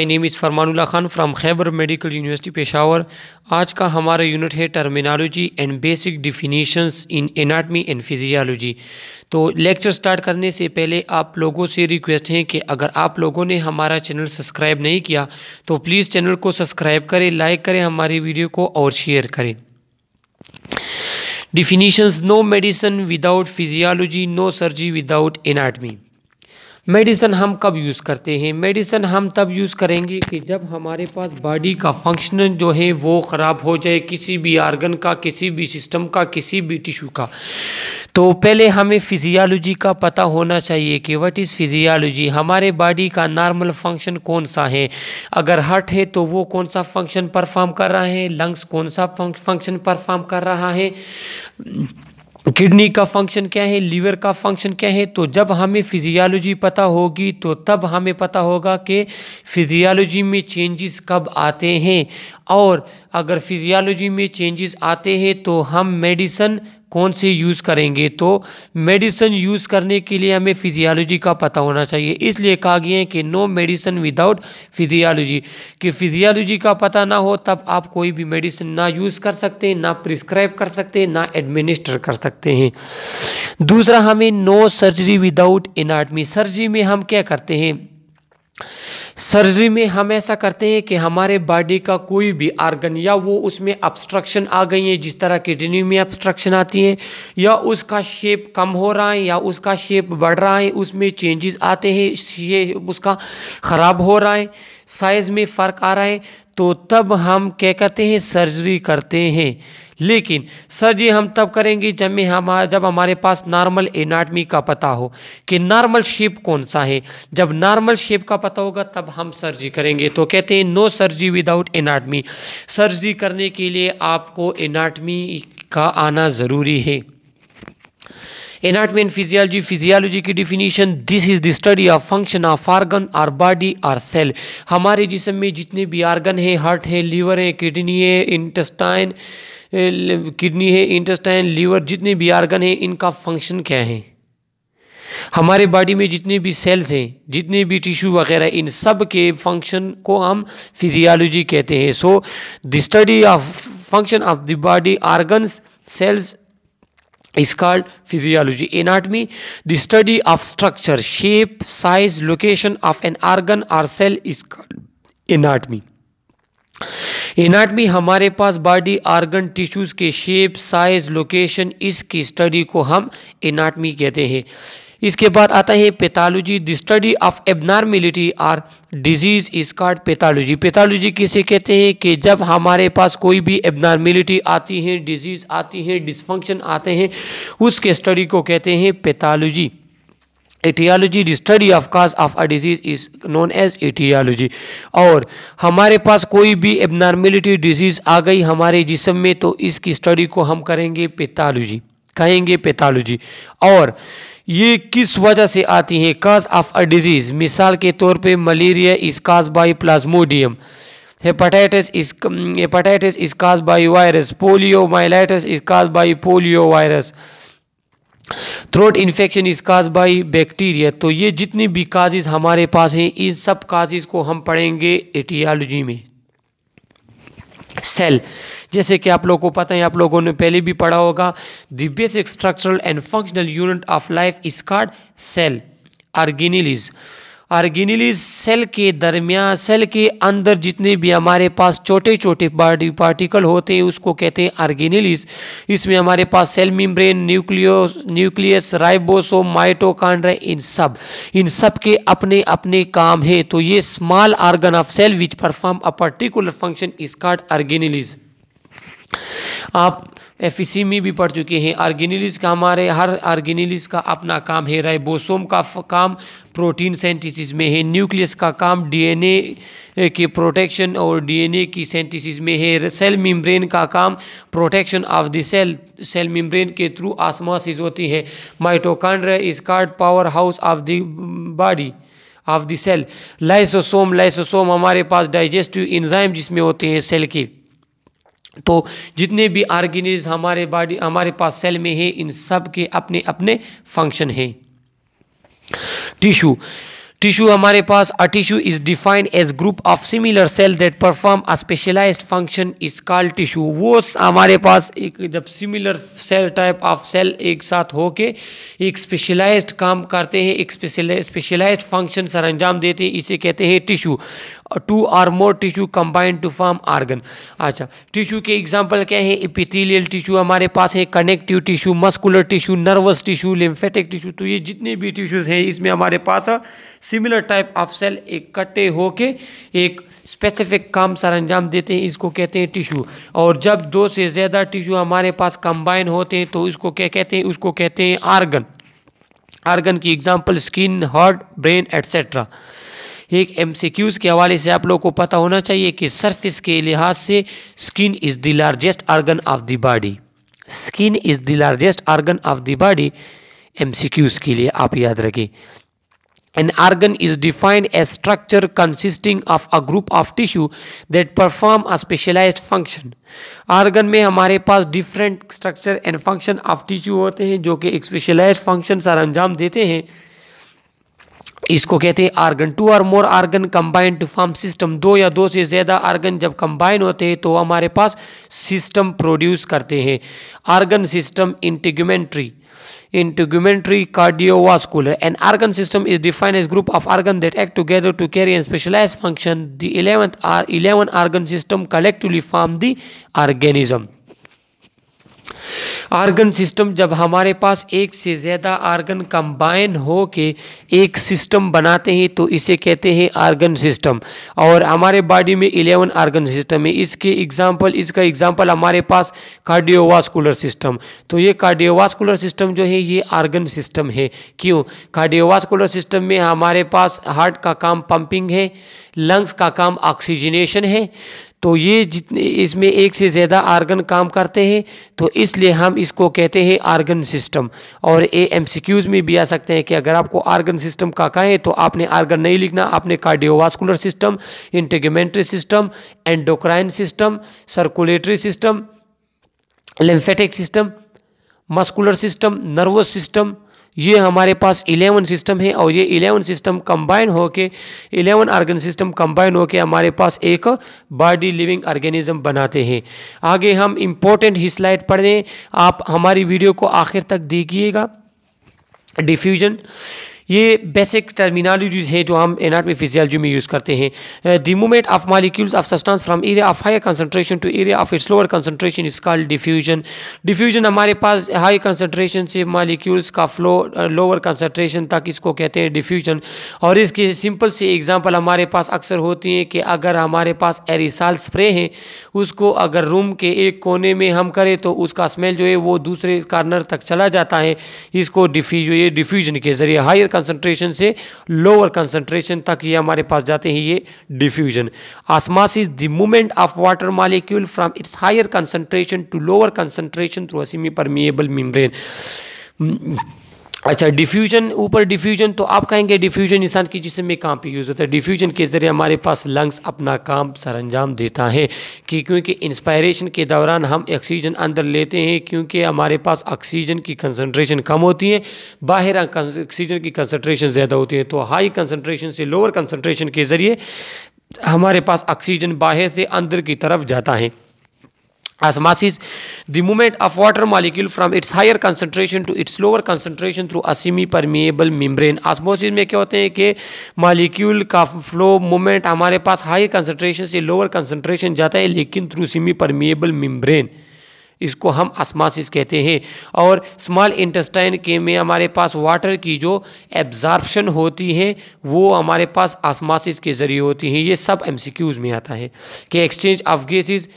My name is Farmanullah Khan from Khyber medical university Peshawar आज का हमारा यूनिट है terminology and basic definitions in anatomy and physiology तो लेक्चर स्टार्ट करने से पहले आप लोगों से रिक्वेस्ट हैं कि अगर आप लोगों ने हमारा चैनल सब्सक्राइब नहीं किया तो प्लीज़ चैनल को सब्सक्राइब करें लाइक करें हमारी वीडियो को और शेयर करें definitions no medicine without physiology no surgery without anatomy medicine हम कब यूज़ करते हैं मेडिसन हम तब यूज़ करेंगे कि जब हमारे पास बॉडी का फंक्शन जो है वो ख़राब हो जाए किसी भी आर्गन का किसी भी सिस्टम का किसी भी टिश्यू का तो पहले हमें फिजियालॉजी का पता होना चाहिए कि व्हाट इज़ फिजियालॉजी हमारे बॉडी का नॉर्मल फंक्शन कौन सा है अगर हार्ट है तो वो कौन सा फंक्शन परफॉर्म कर रहा है लंग्स कौन सा फंक्शन परफॉर्म कर रहा है किडनी का फंक्शन क्या है लीवर का फंक्शन क्या है तो जब हमें फिजियोलॉजी पता होगी तो तब हमें पता होगा कि फिजियोलॉजी में चेंजेस कब आते हैं और अगर फिजियोलॉजी में चेंजेस आते हैं तो हम मेडिसन कौन से यूज़ करेंगे तो मेडिसन यूज़ करने के लिए हमें फिजियोलॉजी का पता होना चाहिए इसलिए कहा गया है कि नो मेडिसन विदाउट फिजियोलॉजी कि फिजियोलॉजी का पता ना हो तब आप कोई भी मेडिसिन ना यूज़ कर सकते ना प्रिस्क्राइब कर सकते ना एडमिनिस्टर कर सकते हैं दूसरा हमें no surgery without anatomy surgery में हम क्या करते हैं सर्जरी में हम ऐसा करते हैं कि हमारे बॉडी का कोई भी आर्गन या वो उसमें अब्स्ट्रक्शन आ गई है जिस तरह किडनी में अब्स्ट्रक्शन आती है या उसका शेप कम हो रहा है या उसका शेप बढ़ रहा है उसमें चेंजेस आते हैं ये उसका ख़राब हो रहा है साइज़ में फ़र्क आ रहा है तो तब हम क्या कहते हैं सर्जरी करते हैं लेकिन सर जी हम तब करेंगे जब में हमारा जब हमारे पास नॉर्मल एनाटमी का पता हो कि नॉर्मल शेप कौन सा है जब नॉर्मल शेप का पता होगा तब हम सर्जी करेंगे तो कहते हैं no surgery without anatomy surgery करने के लिए आपको एनाटमी का आना ज़रूरी है एनाटमी एंड फिजियोलॉजी फिजियोलॉजी की definition this is the study of function of organ or body or cell हमारे जिसम में जितने भी आर्गन हैं हार्ट है लीवर है किडनी है इंटेस्टाइन किडनी है इंटेस्टाइन लीवर जितने भी आर्गन हैं इनका फंक्शन क्या है हमारे बॉडी में जितने भी सेल्स हैं जितने भी टिश्यू वगैरह इन सब के फंक्शन को हम फिजियोलॉजी कहते हैं so the study of function of the body organs cells is called physiology anatomy the study of structure shape size location of an organ or cell is called anatomy anatomy हमारे पास body organ tissues के shape size location इसकी study को हम anatomy कहते हैं इसके बाद आता है pathology the study of abnormality or disease is called pathology pathology किसे कहते हैं कि जब हमारे पास कोई भी एबनॉर्मिलिटी आती है डिजीज़ आती है डिसफंक्शन आते हैं उसके स्टडी को कहते हैं pathology etiology the study of cause of a disease is known as etiology और हमारे पास कोई भी एबनॉर्मेलिटी डिजीज़ आ गई हमारे जिसम में तो इसकी स्टडी को हम करेंगे पैथालोजी कहेंगे पैथालोजी और ये किस वजह से आती है काज ऑफ अ डिजीज़ मिसाल के तौर पे malaria is caused by plasmodium hepatitis is hepatitis is caused by virus poliomyelitis is caused by polio virus throat infection is caused by bacteria तो ये जितनी भी काजेज हमारे पास हैं इन सब काजेज को हम पढ़ेंगे एटियालॉजी में सेल जैसे कि आप लोगों को पता है आप लोगों ने पहले भी पढ़ा होगा the basic structural and functional unit of life is called cell organelles organelle cell के दरमियान सेल के अंदर जितने भी हमारे पास छोटे छोटे बॉडी पार्टिकल होते हैं उसको कहते हैं आर्गेनिलीज इसमें हमारे पास cell membrane nucleo nucleus ribosome mitochondria इन सब इन सब के अपने अपने काम है तो ये small organ of cell which perform a particular function is called organelles आप एफ e में भी पढ़ चुके हैं आर्गेनिलिस का हमारे हर आर्गेनिलिस का अपना काम है राइबोसोम का काम प्रोटीन सेंटिसिस में है न्यूक्लियस का काम डीएनए के प्रोटेक्शन और डीएनए की सेंटिसिस में है सेल मेम्ब्रेन का काम protection of the cell cell membrane के थ्रू आसमासिस होती है mitochondria is called powerhouse of the body of the cell lysosome lysosome हमारे पास डाइजेस्टिव इंजाइम जिसमें होते हैं सेल की तो जितने भी ऑर्गेनिज हमारे बॉडी हमारे पास सेल में है इन सब के अपने अपने फंक्शन हैं टिश्यू टिश्यू हमारे पास a tissue is defined as group of similar cell that perform a specialized function is called tissue वो हमारे पास एक जब similar cell type of cell एक साथ होके एक स्पेशलाइज्ड काम करते हैं एक स्पेशलाइज्ड फंक्शन सर अंजाम देते हैं इसे कहते हैं tissue two or more tissue combine to form organ अच्छा टिश्यू के एग्जाम्पल क्या है इपिथीलियल टिश्यू हमारे पास है connective tissue muscular tissue nervous tissue lymphatic tissue तो ये जितने भी टिश्यूज़ हैं इसमें हमारे पास सिमिलर टाइप ऑफ सेल इकट्ठे होके एक स्पेसिफिक काम सर अंजाम देते हैं इसको कहते हैं टिश्यू और जब दो से ज़्यादा टिश्यू हमारे पास कंबाइन होते हैं तो इसको क्या कहते हैं उसको कहते हैं आर्गन आर्गन की example skin heart brain etcetera एक एम के हवाले से आप लोगों को पता होना चाहिए कि सर्फिस के लिहाज से skin is the largest organ of the body skin is the largest organ of the body एम के लिए आप याद रखें an organ is defined as structure consisting of a group of tissue that perform a specialise function organ में हमारे पास different structure and function of tissue होते हैं जो कि एक स्पेशलाइज फंक्शन सर अंजाम देते हैं इसको कहते हैं आर्गन टू और more organ combine to form system दो या दो से ज़्यादा आर्गन जब कंबाइन होते हैं तो हमारे पास सिस्टम प्रोड्यूस करते हैं organ system integumentary integumentary cardiovascular and organ system is defined as group of organ that act together to carry and specialise function the eleventh or eleven organ system collectively form the organism organ system जब हमारे पास एक से ज़्यादा argon combine हो के एक system बनाते हैं तो इसे कहते हैं आर्गन सिस्टम और हमारे बॉडी में इलेवन आर्गन सिस्टम है इसके एग्जाम्पल इसका एग्जाम्पल हमारे पास कार्डियोवास्कुलर सिस्टम तो ये कार्डियोवास्कुलर सिस्टम जो है ये आर्गन सिस्टम है क्यों कार्डियोवास्कुलर सिस्टम में हमारे पास हार्ट का काम पंपिंग है लंग्स का काम ऑक्सीजनेशन है तो ये जितने इसमें एक से ज़्यादा आर्गन काम करते हैं तो इसलिए हम इसको कहते हैं आर्गन सिस्टम और ए एम में भी आ सकते हैं कि अगर आपको आर्गन सिस्टम का कहें तो आपने आर्गन नहीं लिखना आपने cardiovascular system integumentary system endocrine system circulatory system lymphatic system muscular system nervous system ये हमारे पास इलेवन सिस्टम है और ये इलेवन सिस्टम कंबाइन होके इलेवन ऑर्गेन सिस्टम कंबाइन होके हमारे पास एक बॉडी लिविंग ऑर्गेनिज्म बनाते हैं आगे हम इम्पोर्टेंट ही स्लाइड आप हमारी वीडियो को आखिर तक देखिएगा डिफ्यूजन ये बेसिक टर्मिनोलॉजीज हैं जो हम एनाटमी फिजियोलॉजी में यूज़ करते हैं the movement of molecules of substance from area of high concentration to area of its lower concentration is called diffusion diffusion हमारे पास हाई कंसनट्रेशन से मालिक्यूल्स का फ्लो लोअर कंसनट्रेशन तक इसको कहते हैं डिफ्यूजन और इसकी सिंपल सी एग्ज़ाम्पल हमारे पास अक्सर होती हैं कि अगर हमारे पास एरिसाल स्प्रे है उसको अगर रूम के एक कोने में हम करें तो उसका स्मेल जो है वो दूसरे कॉर्नर तक चला जाता है इसको डिफ्यूज ये डिफ्यूजन के ज़रिए हायर कंसनट्रेशन से लोअर कंसनट्रेशन तक ये हमारे पास जाते हैं ये diffusion osmosis is the movement of water molecule from its higher concentration to lower concentration through a semi permeable membrane अच्छा डिफ्यूजन ऊपर डिफ्यूजन तो आप कहेंगे डिफ्यूजन इंसान की जिसम में काम पे यूज़ होता है डिफ्यूजन के ज़रिए हमारे पास लंग्स अपना काम सर अंजाम देता है कि क्योंकि इंस्पायरेशन के दौरान हम ऑक्सीजन अंदर लेते हैं क्योंकि हमारे पास ऑक्सीजन की कंसनट्रेशन कम होती है बाहर ऑक्सीजन की कंसनट्रेशन ज़्यादा होती है तो हाई कंसनट्रेशन से लोअर कंसनट्रेशन के ज़रिए हमारे पास ऑक्सीजन बाहर से अंदर की तरफ जाता है Osmosis, the movement of water molecule from its higher concentration to its lower concentration through a semi-permeable membrane. Osmosis में क्या होते हैं कि मॉलिक्यूल का फ्लो मूवमेंट हमारे पास हाई कंसनट्रेशन से लोअर कंसनट्रेशन जाता है लेकिन थ्रू सेमी परमिएबल मेम्ब्रेन इसको हम आसमासिस कहते हैं और स्मॉल इंटेस्टाइन के में हमारे पास वाटर की जो एब्जॉर्बशन होती है वो हमारे पास आसमासिस के ज़रिए होती हैं ये सब एमसीक्यूज़ में आता है कि एक्सचेंज ऑफ गेस इज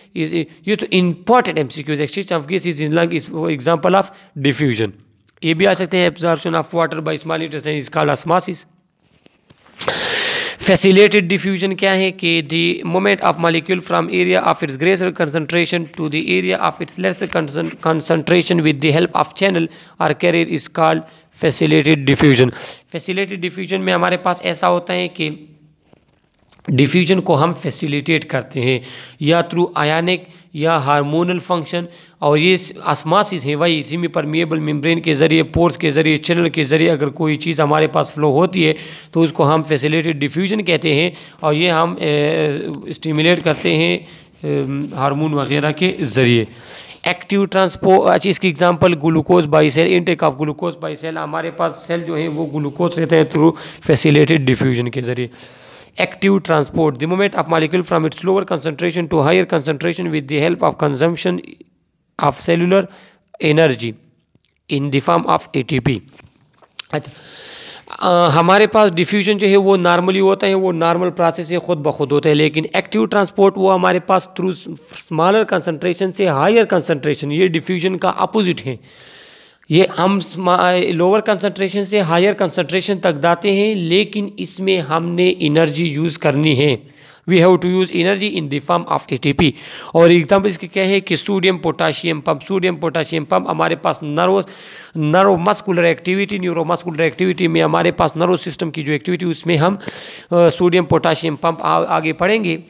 ये तो important MCQs exchange of is in lung example of diffusion ये भी आ सकते हैं absorption of water by small intestine is called osmosis facilitated diffusion क्या है कि the moment of molecule from area of its greater concentration to the area of its lesser concentration with the help of channel or carrier is called facilitated diffusion facilitated diffusion में हमारे पास ऐसा होता है कि diffusion को हम facilitate करते हैं या थ्रू आयानिक या हार्मोनल फंक्शन और ये आसमासिस हैं वही इसी में परमिएबल मेम्ब्रेन के ज़रिए पोर्स के ज़रिए चैनल के ज़रिए अगर कोई चीज़ हमारे पास फ्लो होती है तो उसको हम फैसिलिटेड डिफ्यूजन कहते हैं और ये हम स्टिमुलेट करते हैं हार्मोन वगैरह के ज़रिए एक्टिव ट्रांसपो अच्छा इसकी example glucose by cell intake of glucose by cell हमारे पास सेल जो है वो ग्लूकोज रहते हैं थ्रू फैसिलेटेड डिफ्यूजन के ज़रिए active transport the movement of molecule from its lower concentration to higher concentration with the help of consumption of cellular energy in the form of ATP अच्छा आ, हमारे पास diffusion जो है वो normally होता है वो नॉर्मल प्रोसेस है ख़ुद ब खुद होता है लेकिन एक्टिव ट्रांसपोर्ट वो हमारे पास थ्रू स्मॉलर कंसनट्रेशन से हायर कंसनट्रेशन ये डिफ्यूजन का अपोजिट है ये हम लोअर कंसनट्रेशन से हायर कंसनट्रेशन तक जाते हैं लेकिन इसमें हमने इनर्जी यूज़ करनी है we have to use energy in the form of ATP और एग्जाम्पल इसके क्या है कि sodium potassium pump sodium potassium pump हमारे पास nerve muscular activity neuromuscular activity में हमारे पास नर्व सिस्टम की जो एक्टिविटी उसमें हम सोडियम पोटाशियम पम्प आगे पढ़ेंगे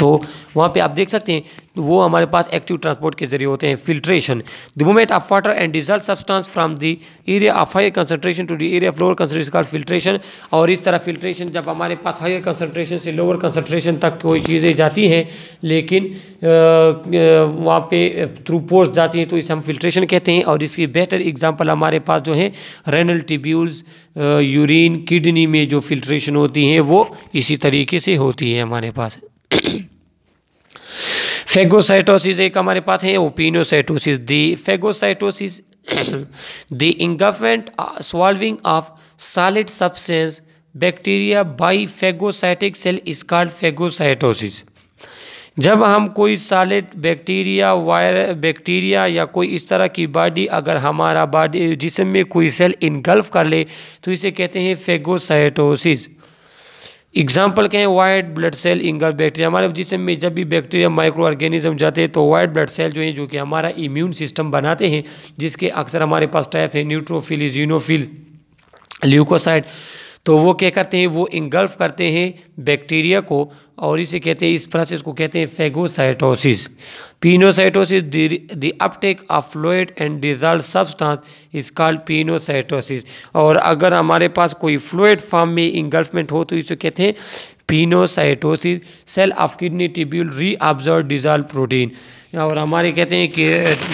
तो वहाँ पे आप देख सकते हैं तो वो हमारे पास एक्टिव ट्रांसपोर्ट के जरिए होते हैं filtration the movement of water and dissolved substance from the area of higher concentration to the area of lower concentration का फिल्ट्रेशन और इस तरह फिल्ट्रेशन जब हमारे पास हायर कंसंट्रेशन से लोअर कंसंट्रेशन तक कोई चीज़ें जाती हैं लेकिन वहाँ पे थ्रू पोर्स जाती हैं तो इसे हम फिल्ट्रेशन कहते हैं और इसकी बेहतर एग्जाम्पल हमारे पास जो है रेनल टिब्यूल्स यूरिन किडनी में जो फिल्ट्रेशन होती हैं वो इसी तरीके से होती है हमारे पास फेगोसाइटोसिस एक हमारे पास है ओपिनोसाइटोसिस the phagocytosis the engulfment solving of solid substance bacteria by phagocytic cell is called phagocytosis जब हम कोई सॉलिड बैक्टीरिया वायर बैक्टीरिया या कोई इस तरह की बॉडी अगर हमारा बॉडी जिसम में कोई सेल इनगल्फ कर ले तो इसे कहते हैं फेगोसाइटोसिस एग्जाम्पल कहें white blood cell engulf bacteria हमारे जिसम में जब भी बैक्टीरिया माइक्रो ऑर्गेनिज्म जाते हैं तो वाइट ब्लड सेल जो है जो कि हमारा इम्यून सिस्टम बनाते हैं जिसके अक्सर हमारे पास टाइप है न्यूट्रोफिल इजीनोफिल ल्यूकोसाइड तो वो क्या करते हैं वो इंगल्फ करते हैं बैक्टीरिया को और इसे कहते हैं इस प्रोसेस को कहते हैं phagocytosis pinocytosis the uptake of fluid and dissolve substance is called pinocytosis और अगर हमारे पास कोई फ्लोइड फॉर्म में इंगल्फमेंट हो तो इसे कहते हैं pinocytosis cell of kidney tubule reabsorb dissolve protein और हमारे कहते हैं कि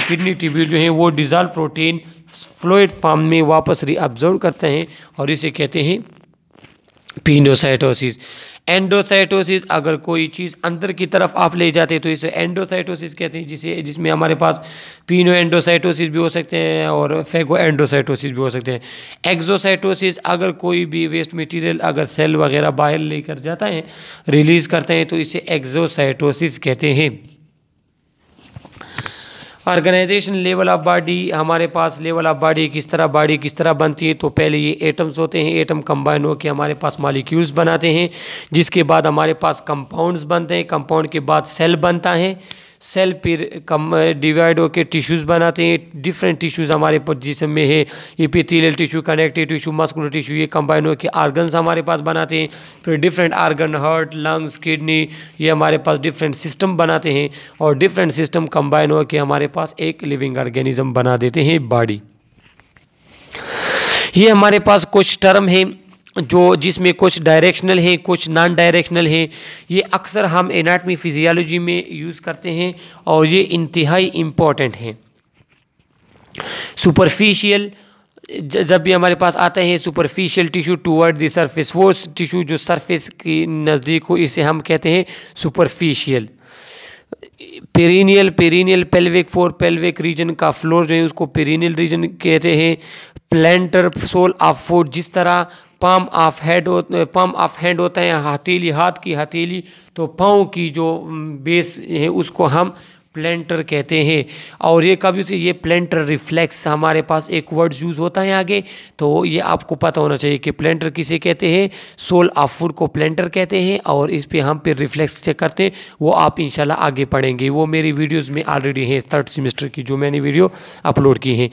किडनी टिब्यूल जो है वो डिजॉल्व प्रोटीन फ्लोइड फॉर्म में वापस रीऑब्जर्व करते हैं और इसे कहते हैं पीनोसाइटोसिस एंडोसाइटोसिस अगर कोई चीज़ अंदर की तरफ आप ले जाते तो इसे एंडोसाइटोसिस कहते हैं जिसे जिसमें हमारे पास पीनो एंडोसाइटोसिस भी हो सकते हैं और फेगो एंडोसाइटोसिस भी हो सकते हैं एक्जोसाइटोसिस अगर कोई भी वेस्ट मटेरियल अगर सेल वगैरह बाहर लेकर जाता है रिलीज़ करते हैं तो इसे एक्जोसाइटोसिस कहते हैं ऑर्गेनाइजेशन लेवल ऑफ बॉडी हमारे पास लेवल ऑफ बॉडी किस तरह बॉडी किस तरह बनती है तो पहले ये एटम्स होते हैं एटम कंबाइन होकर हमारे पास मालिक्यूल्स बनाते हैं जिसके बाद हमारे पास कंपाउंड्स बनते हैं कंपाउंड के बाद सेल बनता है सेल फिर कम डिवाइड होकर टिश्यूज़ बनाते हैं डिफरेंट टिश्यूज़ हमारे पास जिसम में है epithelial tissue connective tissue muscular tissue ये कंबाइन होकर आर्गन्स हमारे पास बनाते हैं फिर different organ heart lungs kidney ये हमारे पास डिफरेंट सिस्टम बनाते हैं और डिफरेंट सिस्टम कंबाइन होकर हमारे पास एक लिविंग ऑर्गेनिज्म बना देते हैं बॉडी ये हमारे पास कुछ टर्म हैं जो जिसमें कुछ डायरेक्शनल हैं कुछ नॉन डायरेक्शनल हैं ये अक्सर हम एनाटमी फिजियोलॉजी में यूज़ करते हैं और ये इंतहाई इम्पॉर्टेंट हैं सुपरफिशियल जब भी हमारे पास आते हैं superficial tissue toward the surface वो टिश्यू जो सरफेस के नज़दीक हो इसे हम कहते हैं superficial perineal perineal pelvic floor pelvic region का फ्लोर जो है उसको पेरिनियल रीजन कहते हैं प्लेंटर सोल ऑफ फोर जिस तरह palm of head palm of hand होता है हथेली हाथ की हथेली तो पाँव की जो बेस है उसको हम प्लेंटर कहते हैं और ये कभी से ये प्लेंटर रिफ्लेक्स हमारे पास एक वर्ड यूज़ होता है आगे तो ये आपको पता होना चाहिए कि प्लेंटर किसे कहते हैं सोल ऑफ फूड को प्लेंटर कहते हैं और इस पर हम फिर रिफ्लेक्स चेक करते हैं वो आप इंशाल्लाह आगे पढ़ेंगे वो मेरी वीडियोस में ऑलरेडी हैं थर्ड सेमेस्टर की जो मैंने वीडियो अपलोड की हैं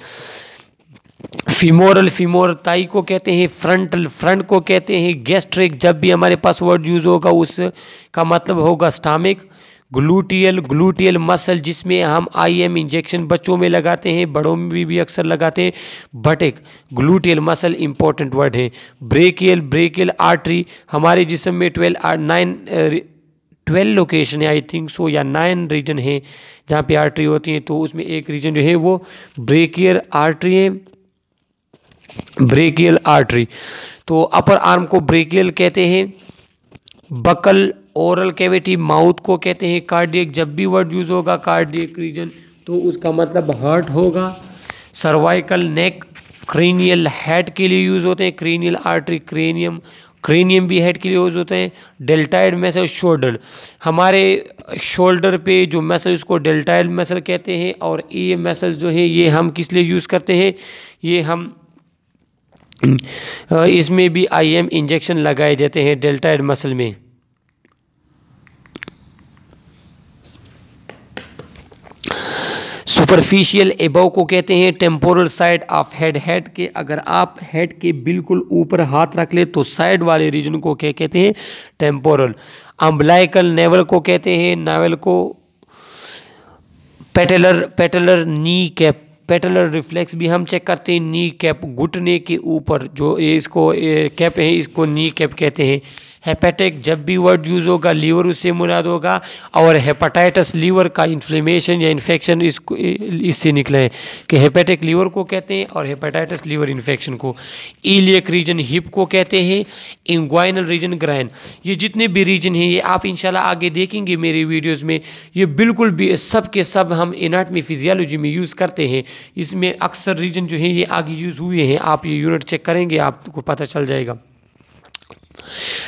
फीमोरल फीमोर ताई को कहते हैं फ्रंटल फ्रंट को कहते हैं गैस्ट्रिक जब भी हमारे पास वर्ड यूज़ होगा उस का मतलब होगा स्टामिक ग्लूटियल ग्लूटियल मसल जिसमें हम आईएम इंजेक्शन बच्चों में लगाते हैं बड़ों में भी, भी अक्सर लगाते हैं buttock gluteal muscle important word है ब्रेकियल ब्रेकियल आर्टरी हमारे जिसम में ट्वेल्व नाइन ट्वेल्व लोकेशन है आई थिंक सो या नाइन रीजन है जहाँ पे आर्टरी होती हैं तो उसमें एक रीजन जो है वो ब्रेकियल आर्टरी है ब्रेकियल आर्टरी तो अपर आर्म को ब्रेकियल कहते हैं बकल ओरल कैविटी माउथ को कहते हैं कार्डियक जब भी वर्ड यूज़ होगा कार्डियक रीजन तो उसका मतलब हार्ट होगा सर्वाइकल नेक क्रेनियल हेड के लिए यूज़ होते हैं क्रेनियल आर्टरी क्रेनियम क्रेनियम भी हेड के लिए यूज़ होते हैं डेल्टाइड मसल शोल्डर हमारे शोल्डर पे जो मसल उसको डेल्टाइड मैसल कहते हैं और ये मसल जो है ये हम किस लिए यूज़ करते हैं ये हम इसमें भी आईएम इंजेक्शन लगाए जाते हैं डेल्टाइड मसल में सुपरफिशियल एबव को कहते हैं temporal side of head head के अगर आप हेड के बिल्कुल ऊपर हाथ रख ले तो साइड वाले रीजन को क्या कहते हैं टेम्पोरल अम्बलाइकल नेवल को कहते हैं नावल को patellar patellar knee cap patellar reflex भी हम चेक करते हैं नी कैप घुटने के ऊपर जो इसको कैप है इसको नी कैप कहते हैं हेपेटिक जब भी वर्ड यूज़ होगा लीवर उससे मुराद होगा और हेपाटाइटस लीवर का इन्फ्लेमेशन या इन्फेक्शन इसको इससे निकला है कि हेपेटिक लीवर को कहते हैं और हेपेटाइटस लीवर इन्फेक्शन को इलियक रीजन हिप को कहते हैं इंग्वाइनल रीजन ग्रैन ये जितने भी रीजन हैं ये आप इंशाल्लाह आगे देखेंगे मेरे वीडियोज़ में ये बिल्कुल भी सब के सब हम इनाटमी फिजियोलॉजी में यूज़ करते हैं इसमें अक्सर रीजन जो है ये आगे यूज़ हुए हैं आप ये यूनिट चेक करेंगे आपको पता चल जाएगा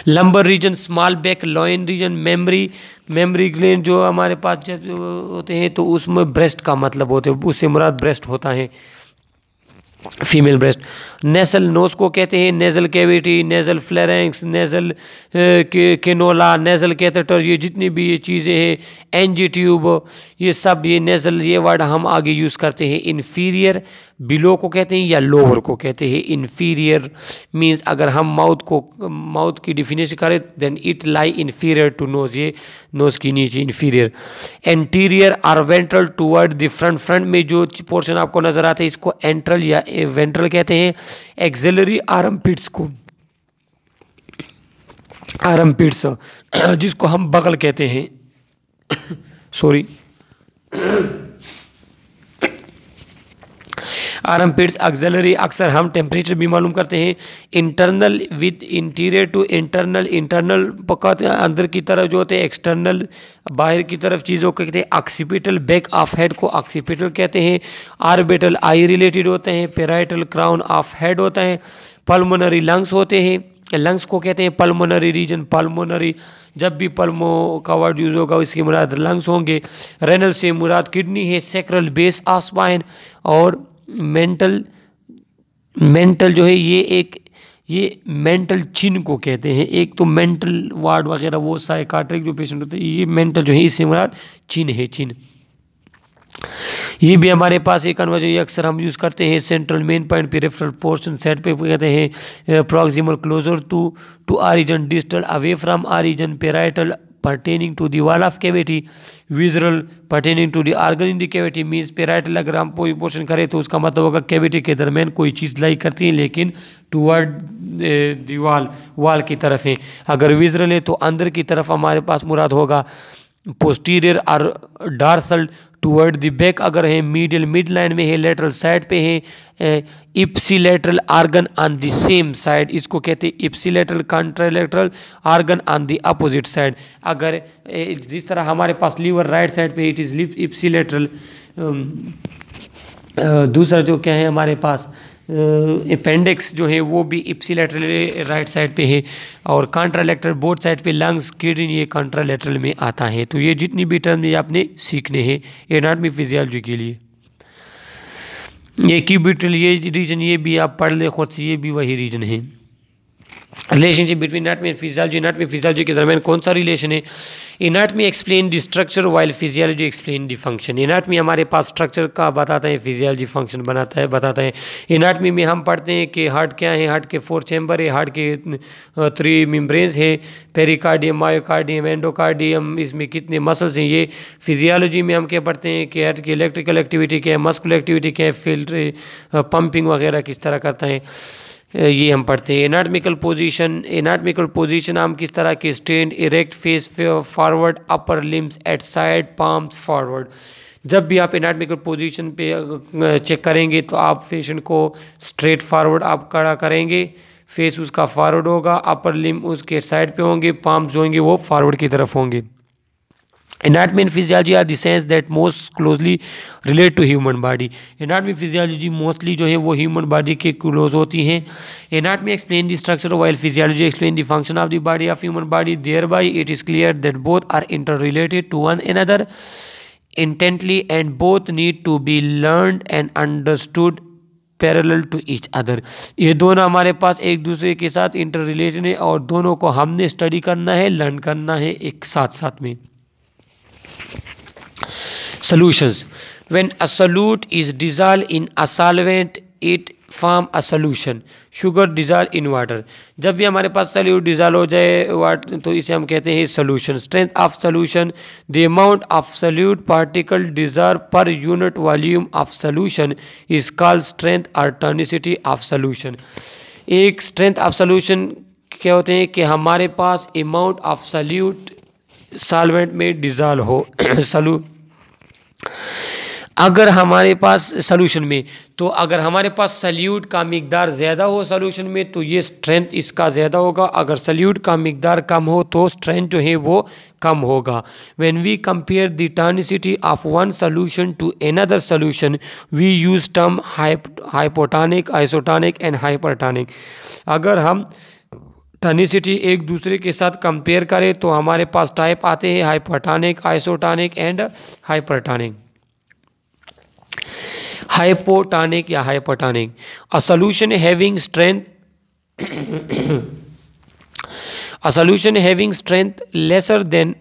lumbar region small back loin region mammary mammary gland जो हमारे पास जब होते हैं तो उसमें ब्रेस्ट का मतलब होते उससे मुराद ब्रेस्ट होता है फीमेल ब्रेस्ट नेसल नोस को कहते हैं nasal cavity nasal flaring nasal cannula nasal catheter ये जितनी भी ये चीज़ें हैं एनजी ट्यूब ये सब ये नेजल ये वर्ड हम आगे यूज़ करते हैं इन्फीरियर बिलो को कहते हैं या लोअर को हाँ। कहते हैं इन्फीरियर मीन्स अगर हम माउथ को माउथ की डिफिनेशन करें then it lie inferior to nose ये नोज की नीचे inferior anterior or ventral toward the front front में जो पोर्शन आपको नजर आता है इसको एंट्रल या वेंट्रल कहते हैं एक्सेलरी आरम पिट्स को आरम पिट्स जिसको हम बगल कहते हैं सॉरी आरम पिट्स एक्जलरी अक्सर हम टेम्परेचर भी मालूम करते हैं internal with interior to internal internal कहते हैं अंदर की तरफ जो होते हैं एक्सटर्नल बाहर की तरफ चीज़ों को कहते हैं ऑक्सीपिटल बैक ऑफ हेड को ऑक्सीपिटल कहते हैं आर्बिटल आई रिलेटेड होते हैं पेराइटल क्राउन ऑफ हेड होता है पलमोनरी लंग्स होते हैं लंग्स को कहते हैं पल्मोनरी रीजन पल्मोनरी जब भी पल्मो का वर्ड यूज़ होगा इसकी मुराद लंग्स होंगे रेनल से मुराद किडनी है सेक्रल बेस आसपाइन और मेंटल मेंटल जो है ये एक ये मेंटल चिन्ह को कहते हैं एक तो मेंटल वार्ड वगैरह वो साइकाट्रिक जो पेशेंट होते हैं ये मेंटल जो है इससे मुराद चिन्ह है चिन्ह ये भी हमारे पास एक अनुवाज ये अक्सर हम यूज़ करते हैं सेंट्रल मेन पॉइंट पे रेफरल पोर्शन सेट पे कहते हैं proximal closer to to origin distal away from origin parietal pertaining to the wall of cavity visceral pertaining to the organ in the cavity means parietal अगर हम कोई portion करें तो उसका मतलब होगा कैविटी के दरमियान कोई चीज़ लाई करती है लेकिन टूवर्ड दीवाल वाल की तरफ है अगर विजरल है तो अंदर की तरफ हमारे पास मुराद होगा posterior or dorsal toward the back अगर है मीडियल मिड लाइन में है लेटरल साइड पे है ipsilateral organ on the same side इसको कहते हैं ipsilateral contralateral organ on the opposite side अगर eh, जिस तरह हमारे पास लीवर राइट साइड पे इट इज़ इप्सी लेटरल दूसरा जो क्या है हमारे पास अपेंडिक्स जो है वो भी लेटरल राइट साइड पे है और लेटरल बोर्ड साइड पे लंग्स किडनी ये लेटरल में आता है तो ये जितनी भी टर्म ये आपने सीखने हैं एनाटमी फिजियोलॉजी के लिए ये क्यूबिटल ये रीजन ये भी आप पढ़ ले खुद से ये भी वही रीजन है relationship between anatomy and physiology anatomy physiology के दरमियान कौन सा रिलेशन है anatomy explain the structure while physiology explain the function anatomy हमारे पास स्ट्रक्चर का बताता है फिजियोलॉजी फंक्शन बनाता है बताता है इनाटमी में हम पढ़ते हैं कि हार्ट क्या है हार्ट के फोर चैम्बर है हार्ट के थ्री मेम्ब्रेन्स है पेरिकार्डियम मायोकार्डियम एंडोकार्डियम इसमें कितने मसल्स हैं ये फिजियोलॉजी में हम क्या पढ़ते हैं कि हार्ट की इलेक्ट्रिकल एक्टिविटी क्या है मस्कुलर एक्टिविटी क्या है फिल्टर पंपिंग वगैरह किस तरह करता है ये हम पढ़ते हैं एनाटमिकल पोजीशन एनाटमिकल पोजीशन हम किस तरह के stand erect face forward upper limbs at side palms forward जब भी आप एनाटमिकल पोजीशन पे चेक करेंगे तो आप पेशेंट को स्ट्रेट फॉरवर्ड आप खड़ा करेंगे फेस उसका फॉरवर्ड होगा अपर लिम उसके साइड पे होंगे पाम्स जो होंगे वो फॉरवर्ड की तरफ होंगे anatomy and physiology are dense that most closely relate to human body anatomy physiology mostly जो है वो ह्यूमन बॉडी के क्लोज होती हैं anatomy explain the structure of physiology explain the function of the body of human body thereby it is clear that both are interrelated to one another intently and both need to be learn and understood parallel to each other ये दोनों हमारे पास एक दूसरे के साथ inter relation है और दोनों को हमने स्टडी करना है लर्न करना है एक साथ साथ में Solutions. When a solute is dissolved in a solvent, it form a solution sugar dissolve in water जब भी हमारे पास सल्यूट डिजॉल्व हो जाए वाटर तो इसे हम कहते हैं solution strength of solution the amount of solute particle dissolve per unit volume of solution is call strength और टर्निसिटी ऑफ सोल्यूशन एक स्ट्रेंथ ऑफ सोल्यूशन क्या होते हैं कि हमारे पास अमाउंट ऑफ सल्यूट सॉलवेंट में डिजॉल्व हो सल्यू अगर हमारे पास सोल्यूशन में तो अगर हमारे पास सल्यूट का मकदार ज़्यादा हो सोल्यूशन में तो ये स्ट्रेंथ इसका ज़्यादा होगा अगर सल्यूट का मकदार कम हो तो स्ट्रेंथ जो है वो कम होगा when we compare the tonicity of one solution to another solution we use term hypotonic isotonic and hypertonic अगर हम टनिसिटी एक दूसरे के साथ कंपेयर करें तो हमारे पास टाइप आते हैं हाइपरटानिक आइसोटानिक एंड हाइपरटानिक हाइपोटानिक या hypertonic a solution having strength a solution having strength lesser than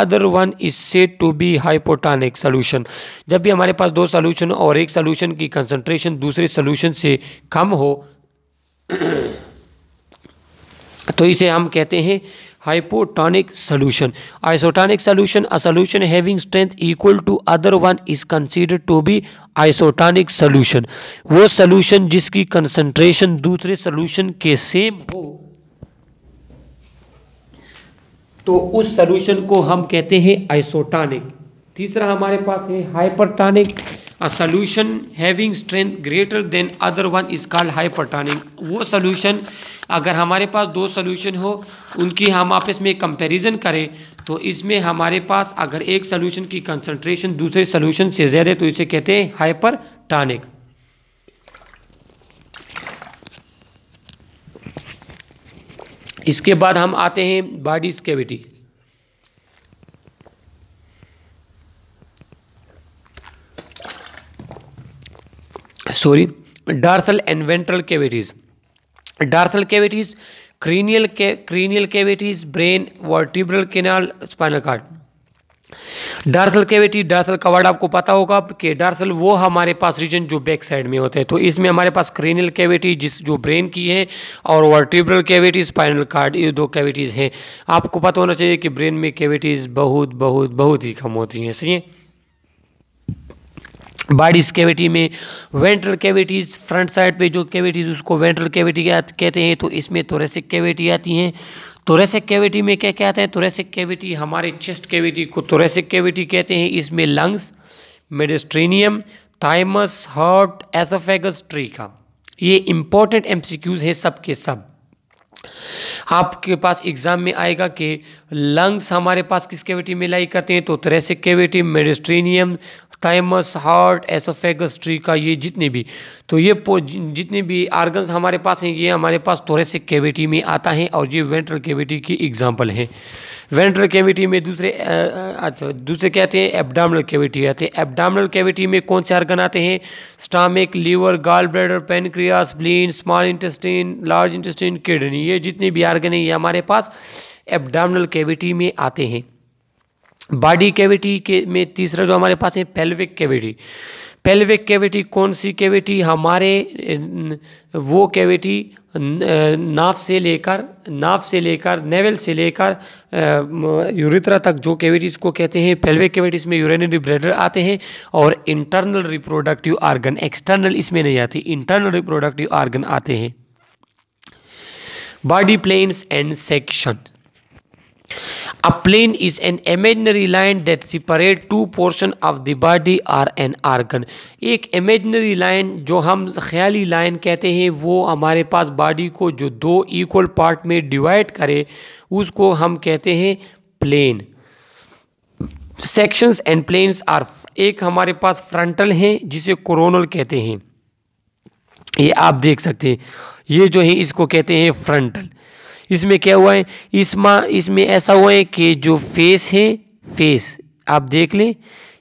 other one is said to be hypotonic solution जब भी हमारे पास दो सोल्यूशन और एक सोल्यूशन की कंसंट्रेशन दूसरे सोल्यूशन से कम हो तो इसे हम कहते हैं hypotonic solution isotonic solution a solution having strength equal to other one is consider to be isotonic solution वो सोल्यूशन जिसकी कंसंट्रेशन दूसरे सोल्यूशन के सेम हो तो उस सोल्यूशन को हम कहते हैं आइसोटॉनिक तीसरा हमारे पास है hypertonic a solution having strength greater than other one is called hypertonic वो सोल्यूशन अगर हमारे पास दो सोल्यूशन हो उनकी हम आपस में कंपैरिजन करें तो इसमें हमारे पास अगर एक सोल्यूशन की कंसंट्रेशन दूसरे सोल्यूशन से ज़्यादा है तो इसे कहते हैं हाइपर टॉनिक इसके बाद हम आते हैं bodies cavity sorry dorsal and ventral cavities dorsal cavities cranial के cranial cavities brain vertebral canal spinal cord dorsal cavity dorsal का वर्ड आपको पता होगा कि डार्सल वो हमारे पास रीजन जो बैक साइड में होते हैं तो इसमें हमारे पास क्रीनियल कैविटी जिस जो ब्रेन की है और वर्टिब्रल कैविटी स्पाइनल कार्ड ये दो कैविटीज़ हैं आपको पता होना चाहिए कि ब्रेन में कैविटीज़ बहुत बहुत बहुत ही कम होती हैं सही है बॉडीज कैविटी में वेंट्रल कैविटीज़ फ्रंट साइड पे जो कैविटीज़ उसको वेंट्रल कैविटी कहते हैं तो इसमें थोरेसिक कैविटी आती हैं थोरेसिक कैविटी में क्या क्या आता है थोरेसिक कैविटी हमारे चेस्ट कैविटी को थोरेसिक कैविटी कहते हैं इसमें lungs mediastinum thymus heart esophagus tree का ये इंपॉर्टेंट एमसीक्यूज़ हैं सब के सब आपके पास एग्जाम में आएगा कि लंग्स हमारे पास किस कैविटी में लाई करते हैं तो thoracic cavity mediastinum thymus heart esophagus tree का ये जितने भी तो ये जितने भी आर्गन्स हमारे पास हैं ये हमारे पास थोरेसिक कैविटी में आता है और ये वेंट्रल कैविटी की एग्जाम्पल हैं वेंट्रल कैविटी में दूसरे अच्छा दूसरे क्या आते हैं एब्डामनल कैविटी आते हैं एब्डामनल कैविटी में कौन से आर्गन आते हैं stomach liver gall bladder pancreas spleen small intestine large intestine kidney ये जितने भी आर्गन हैं ये हमारे पास एब्डामनल कैविटी में आते हैं बॉडी कैविटी के में तीसरा जो हमारे पास है पेल्विक कैविटी पेल्विक कैविटी कौन सी कैविटी हमारे वो कैविटी नाफ से लेकर नाफ से लेकर नेवल से लेकर यूरिथ्रा तक जो कैविटीज़ को कहते हैं पेल्विक कैविटीज़ में यूरिनरी ब्लैडर आते हैं और इंटरनल रिप्रोडक्टिव आर्गन एक्सटर्नल इसमें नहीं आते इंटरनल रिप्रोडक्टिव आर्गन आते हैं body planes and section A plane is an imaginary line that separate two portion of the body or an organ. एक imaginary line जो हम ख्याली line कहते हैं वो हमारे पास body को जो दो equal part में divide करे उसको हम कहते हैं plane. Sections and planes are एक हमारे पास frontal है जिसे coronal कहते हैं ये आप देख सकते हैं ये जो है इसको कहते हैं frontal. इसमें क्या हुआ है इसमें इसमें ऐसा हुआ है कि जो फेस है फेस आप देख लें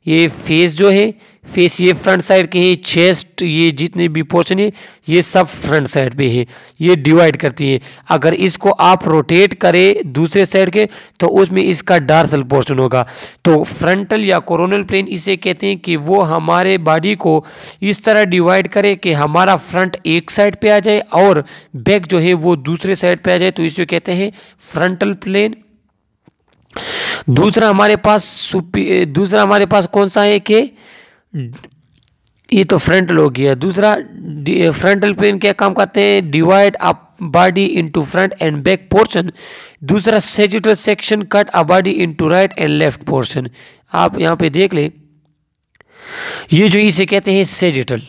ये फेस जो है फेस ये फ्रंट साइड के हैं चेस्ट ये जितने भी पोर्शन है ये सब फ्रंट साइड पे है ये डिवाइड करती है अगर इसको आप रोटेट करें दूसरे साइड के तो उसमें इसका डार्सल पोर्शन होगा तो फ्रंटल या कोरोनल प्लेन इसे कहते हैं कि वो हमारे बॉडी को इस तरह डिवाइड करे कि हमारा फ्रंट एक साइड पर आ जाए और बैक जो है वो दूसरे साइड पर आ जाए तो इसे कहते हैं फ्रंटल प्लेन दूसरा हमारे पास सुपी दूसरा हमारे पास कौन सा है कि ये तो फ्रंटल हो गया दूसरा फ्रंटल पेन क्या काम करते हैं divide up body into front and back portion दूसरा sagittal section cut a body into right and left portion आप यहाँ पे देख लें ये जो इसे कहते हैं सेजिटल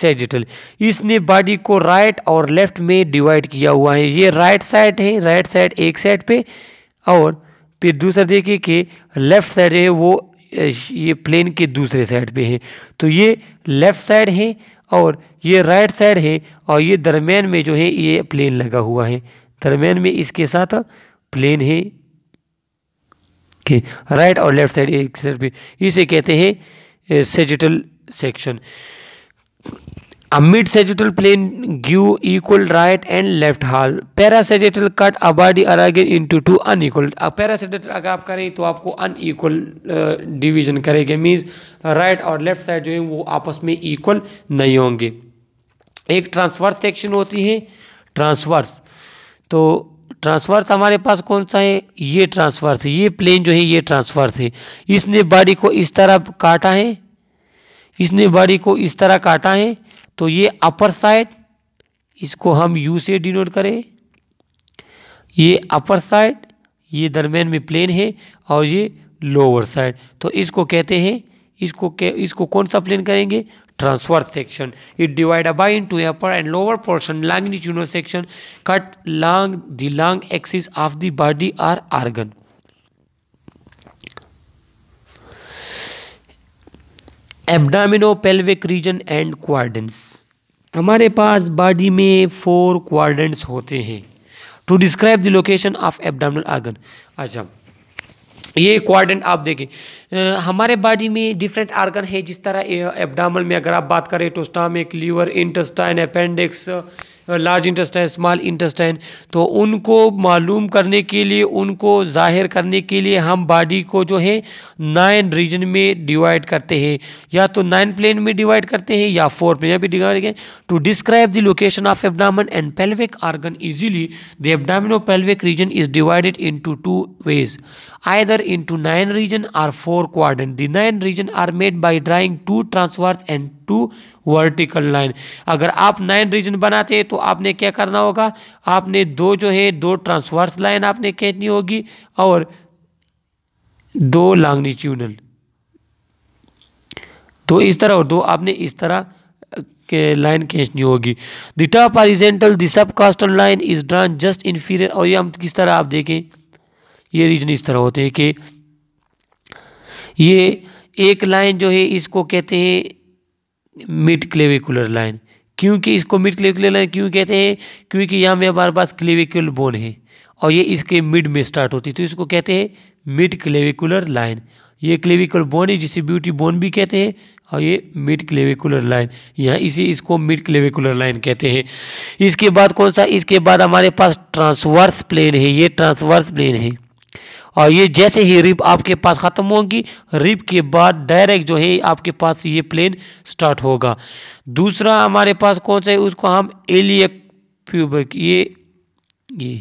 सेजिटल इसने बॉडी को राइट और लेफ्ट में डिवाइड किया हुआ है ये राइट साइड है राइट साइड एक साइड पे और फिर दूसरा देखिए कि लेफ्ट साइड है वो ये प्लेन के दूसरे साइड पे है तो ये लेफ़्ट साइड है और ये राइट साइड है और ये दरमियान में जो है ये प्लेन लगा हुआ है दरमियान में इसके साथ प्लेन है के राइट और लेफ़्ट साइड एक साइड पे इसे कहते हैं sagittal section a midsagittal plane gives equal right and left half para parasagittal cut a body or organ into two unequal parasagittal अगर आप करें तो आपको अन एकवल डिवीजन करेंगे मीन्स राइट और लेफ्ट साइड जो है वो आपस में इक्वल नहीं होंगे एक ट्रांसवर्स सेक्शन होती है ट्रांसवर्स तो ट्रांसवर्स हमारे पास कौन सा है ये ट्रांसवर्स ये प्लेन जो है ये ट्रांसवर्स है इसने बाडी को इस तरह काटा है इसने बाडी को इस तरह काटा है तो ये अपर साइड इसको हम यू से डिनोट करें ये अपर साइड ये दरमियान में प्लेन है और ये लोअर साइड तो इसको कहते हैं इसको इसको कौन सा प्लेन करेंगे transverse section it divide by two upper and lower portion long section cut long the long axis of the body or organ एबडामिनो pelvic region and quadrants हमारे पास बॉडी में फोर क्वारडेंट्स होते हैं to describe the location of abdominal organ अच्छा ये क्वारडेंट आप देखें हमारे बॉडी में डिफरेंट आर्गन है जिस तरह एबडामल में अगर आप बात करें टोस्टामिक liver intestine appendix large intestine small intestine तो उनको मालूम करने के लिए उनको ज़ाहिर करने के लिए हम बॉडी को जो है नाइन रीजन में डिवाइड करते हैं या तो नाइन प्लेन में डिवाइड करते हैं या फोर प्लेन में भी डिवाइड करें to describe the location of abdomen and pelvic organ easily the abdomen pelvic region is divided into two ways either into nine region or four quadrant the nine region are made by drawing two transverse and two vertical line अगर आप nine reason बनाते हैं तो आपने क्या करना होगा आपने दो जो है दो ट्रांसवर्स लाइन आपने कहनी होगी और दो लॉन्गिट्यूडल तो इस तरह और दो आपने इस तरह के लाइन खींचनी होगी the top horizontal the subcostal line is drawn just inferior और ये हम किस तरह आप देखें ये रीजन इस तरह होते हैं कि ये एक लाइन जो है इसको कहते हैं मिड क्लेविकुलर लाइन क्योंकि इसको मिड क्लेविकुलर लाइन क्यों कहते हैं क्योंकि यहाँ में हमारे पास क्लेविकुलर बोन है और ये इसके मिड में स्टार्ट होती है तो इसको कहते हैं मिड क्लेविकुलर लाइन ये क्लेविकुलर बोन है जिसे ब्यूटी बोन भी कहते हैं और ये मिड क्लेविकुलर लाइन यहाँ इसी इसको मिड क्लेविकुलर लाइन कहते हैं इसके बाद कौन सा इसके बाद हमारे पास ट्रांसवर्स प्लेन है ये ट्रांसवर्स प्लेन है और ये जैसे ही रिप आपके पास ख़त्म होगी रिप के बाद डायरेक्ट जो है आपके पास ये प्लेन स्टार्ट होगा दूसरा हमारे पास कौन सा है उसको हम एलियक प्यूबिक ये ये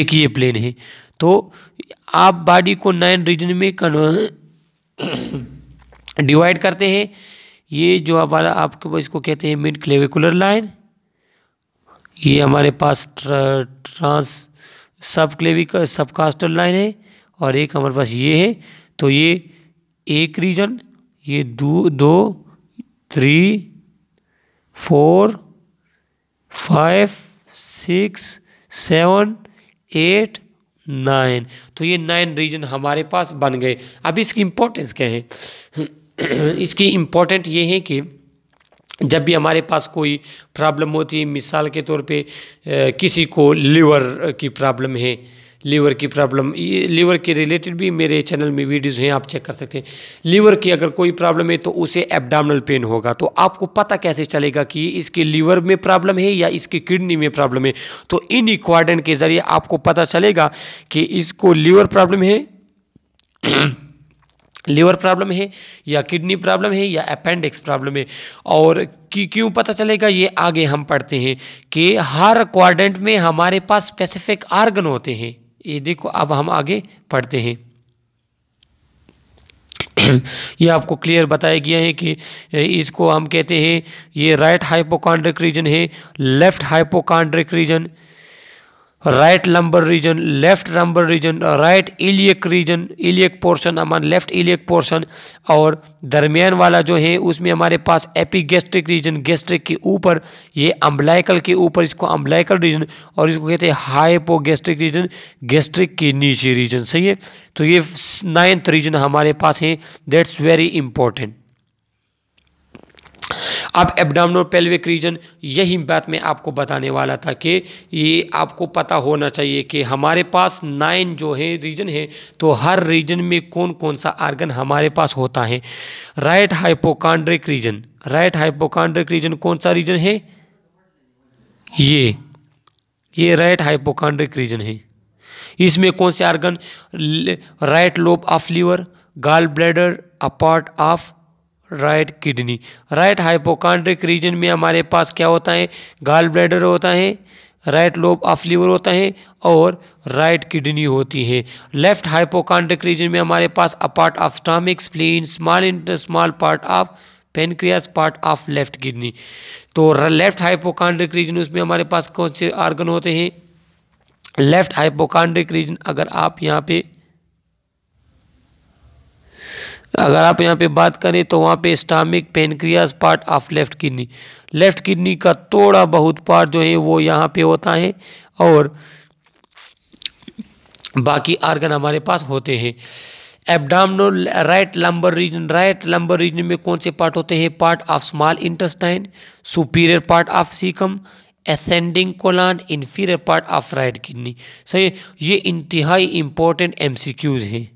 एक ये प्लेन है तो आप बॉडी को नाइन रीजन में डिवाइड करते हैं ये जो हमारा पास इसको कहते हैं मिड क्लेविकुलर लाइन ये हमारे पास ट्रांस सब क्लेविकल सब कास्टल लाइन है और एक हमारे पास ये है तो ये एक रीजन ये दो दो three four five six seven eight nine तो ये नाइन रीजन हमारे पास बन गए अब इसकी इम्पोर्टेंस क्या है इसकी इम्पोर्टेंट ये है कि जब भी हमारे पास कोई प्रॉब्लम होती है मिसाल के तौर पे किसी को लीवर की प्रॉब्लम है लीवर की प्रॉब्लम लीवर के रिलेटेड भी मेरे चैनल में वीडियोस हैं आप चेक कर सकते हैं लीवर की अगर कोई प्रॉब्लम है तो उसे एब्डामिनल पेन होगा तो आपको पता कैसे चलेगा कि इसके लीवर में प्रॉब्लम है या इसकी किडनी में प्रॉब्लम है तो इन इक्वाडन के ज़रिए आपको पता चलेगा कि इसको लीवर प्रॉब्लम है लीवर प्रॉब्लम है या किडनी प्रॉब्लम है या अपेंडिक्स प्रॉब्लम है और क्यों पता चलेगा ये आगे हम पढ़ते हैं कि हर क्वाड्रेंट में हमारे पास स्पेसिफिक आर्गन होते हैं ये देखो अब हम आगे पढ़ते हैं ये आपको क्लियर बताया गया है कि इसको हम कहते हैं ये राइट हाइपोकॉन्ड्रिक रीजन है left hypochondriac region right lumbar region left lumbar region right iliac region iliac portion हमारा लेफ्ट इलियक पोर्शन और दरमियान वाला जो है उसमें हमारे पास एपिगेस्ट्रिक रीजन गेस्ट्रिक के ऊपर ये अम्बलाइकल के ऊपर इसको अम्बलाइकल रीजन और इसको कहते हैं हाइपोगेस्ट्रिक रीजन गेस्ट्रिक के नीचे रीजन सही है तो ये नाइन्थ रीजन हमारे पास है दैट्स वेरी इंपॉर्टेंट अब एबडामनो पेल्विक रीजन यही बात मैं आपको बताने वाला था कि ये आपको पता होना चाहिए कि हमारे पास नाइन जो है रीजन है तो हर रीजन में कौन कौन सा आर्गन हमारे पास होता है right hypochondriac region right hypochondriac region कौन सा रीजन है ये ये राइट हाइपोकॉन्ड्रिक रीजन है इसमें कौन से organ right lobe of liver gall bladder a part of right kidney right hypochondriac region में हमारे पास क्या होता है गाल ब्लैडर होता है राइट लोब ऑफ लीवर होता है और राइट किडनी होती है लेफ्ट हाइपोकॉन्ड्रिक रीजन में हमारे पास a part of stomach spleen small inter small part of pancreas part of left kidney तो लेफ्ट हाइपोकॉन्ड्रिक रीजन उसमें हमारे पास कौन से आर्गन होते हैं लेफ्ट हाइपोकॉन्ड्रिक रीजन अगर आप यहाँ पे अगर आप यहाँ पे बात करें तो वहाँ पे stomach pancreas part of left kidney left kidney का थोड़ा बहुत पार्ट जो है वो यहाँ पे होता है और बाकी आर्गन हमारे पास होते हैं abdominal right lumbar region right lumbar region में कौन से पार्ट होते हैं part of small intestine superior part of caecum ascending colon inferior part of right kidney सही ये इंतहाई इम्पोर्टेंट एमसीक्यूज हैं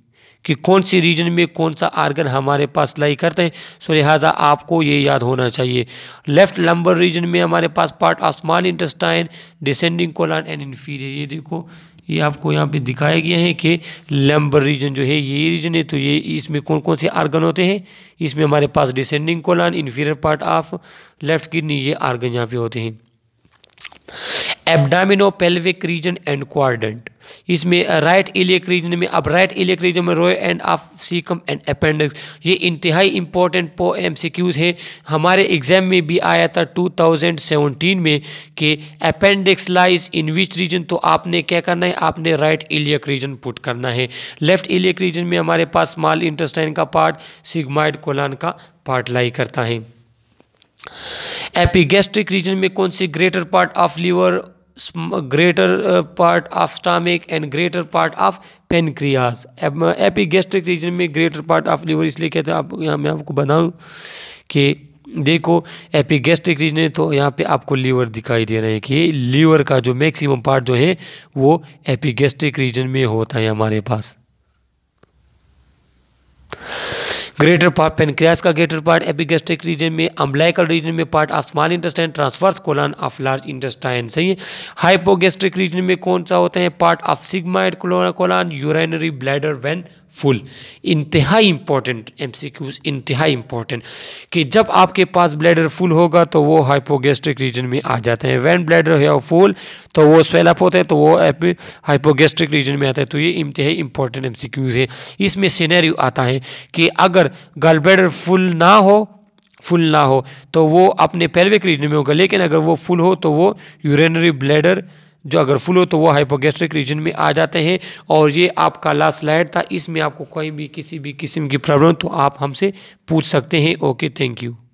कि कौन सी रीजन में कौन सा आर्गन हमारे पास लाई करते हैं सो लिहाजा आपको ये याद होना चाहिए लेफ्ट लंबर रीजन में हमारे पास पार्ट आसमान intestine descending colon and inferior ये देखो ये आपको यहाँ पे दिखाया गया है कि लंबर रीजन जो है ये रीजन है तो ये इसमें कौन कौन से आर्गन होते हैं इसमें हमारे पास descending colon inferior part of left kidney ये आर्गन यहाँ पे होते हैं abdomino pelvic region and quadrant इसमें राइट इलेक रीजन में अब राइट इलेक रीजन में रोय end of caecum and appendix ये इंतहाई इंपॉर्टेंट पो एम हैं हमारे एग्जाम में भी आया था 2017 में कि appendix lies in which region तो आपने क्या करना है आपने राइट इलेक रीजन पुट करना है लेफ्ट इलेक रीजन में हमारे पास स्मॉल इंटेस्टाइन का पार्ट सिग्माइड कोलान का पार्ट लाई करता है एपिगेस्ट्रिक रीजन में कौन सी greater part of liver greater part of stomach and greater part of pancreas epigastric region में ग्रेटर पार्ट ऑफ लीवर इसलिए कहते हैं आप यहाँ मैं आपको बताऊँ कि देखो एपिगेस्ट्रिक रीजन है तो यहाँ पे आपको लीवर दिखाई दे रहे हैं कि लीवर का जो मैक्सिमम पार्ट जो है वो एपिगेस्ट्रिक रीजन में होता है हमारे पास ग्रेटर पार्ट पेनक्रियास का ग्रेटर पार्ट एपिगेस्ट्रिक रीजन में अम्बलाइकल रीजन में part of small intestine transverse colon of large intestine सही है हाइपोगेस्ट्रिक रीजन में कौन सा होता है part of sigmoid colon urinary bladder when full इंतहाई इम्पॉर्टेंट एम सी क्यूज़ इंतहाई इम्पॉर्टेंट कि जब आपके पास ब्लैडर फुल होगा तो वो हाइपोगेस्ट्रिक रीजन में आ जाते हैं वैन ब्लैडर है फुल तो वो स्वेलअप होते हैं तो वो हाइपोगेस्ट्रिक रीजन में आता है तो ये इंतहा इम्पॉर्टेंट एम सी क्यूज़ है इसमें सीनेरियो आता है कि अगर गल ब्लैडर फुल ना हो फुल ना हो तो वो अपने पेल्विक रीजन में होगा लेकिन अगर वो फुल हो तो वो यूरिनरी ब्लैडर जो अगर फुल हो तो वो हाइपोगेस्ट्रिक रीजन में आ जाते हैं और ये आपका लास्ट स्लाइड था इसमें आपको कोई भी किसी भी किस्म की प्रॉब्लम तो आप हमसे पूछ सकते हैं ओके थैंक यू